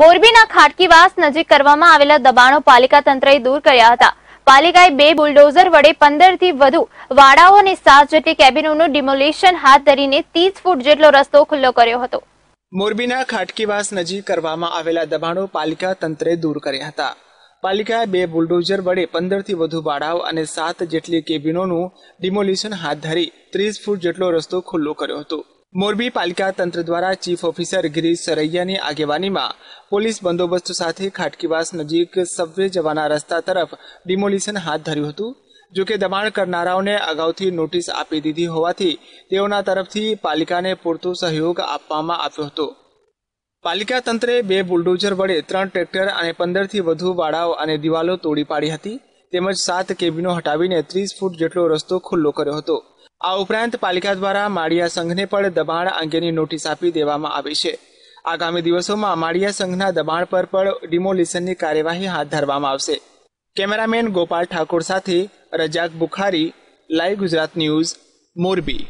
મોરબીના ખાટકીવાસ નજીક કરવામાં આવેલા દબાણો પાલિકા તંત્રએ દૂર કર્યા હતા પાલિકાએ બે બુલડોઝર વડે પંદર થી વધુ વાડાઓ અને સાત જેટલી કેબિનોનું ડિમોલેશન હાથ ધરીને ત્રીસ ફૂટ જેટલો રસ્તો ખુલ્લો કર્યો હતો મોરબીના ખાટકીવાસ નજીક કરવામાં આવેલા દબાણો પાલિકા તંત્રે દૂર કર્યા હતા પાલિકાએ બે બુલડોઝર વડે પંદરથી વધુ વાડાઓ અને સાત જેટલી કેબિનોનું ડિમોલિશન હાથ ધરી ત્રીસ ફૂટ જેટલો રસ્તો ખુલ્લો કર્યો હતો મોરબી પાલિકા તંત્ર દ્વારા ચીફ ઓફિસર ગિરીશ સરૈયાની આગેવાનીમાં પોલીસ બંદોબસ્ત સાથે ખાટકીવાસ નજીક સબવે જવાના રસ્તા તરફ ડિમોલિશન હાથ ધર્યું હતું જોકે દબાણ કરનારાઓને અગાઉથી નોટિસ આપી દીધી હોવાથી તેઓના તરફથી પાલિકાને પૂરતો સહયોગ આપવામાં આવ્યો હતો પાલિકા તંત્રે બે બુલડોઝર વડે ત્રણ ટ્રેક્ટર અને પંદરથી વધુ વાડાઓ અને દિવાલો તોડી પાડી હતી તેમજ સાત કેબિનો હટાવીને ત્રીસ ફૂટ જેટલો રસ્તો ખુલ્લો કર્યો હતો આ ઉપરાંત પાલિકા દ્વારા માળિયા સંઘને પણ દબાણ અંગેની નોટિસ આપી દેવામાં આવી છે આગામી દિવસોમાં માળિયા સંઘના દબાણ પર પણ ડિમોલિશનની કાર્યવાહી હાથ ધરવામાં આવશે કેમેરામેન ગોપાલ ઠાકોર સાથે રજાક બુખારી લાઈવ ગુજરાત ન્યૂઝ મોરબી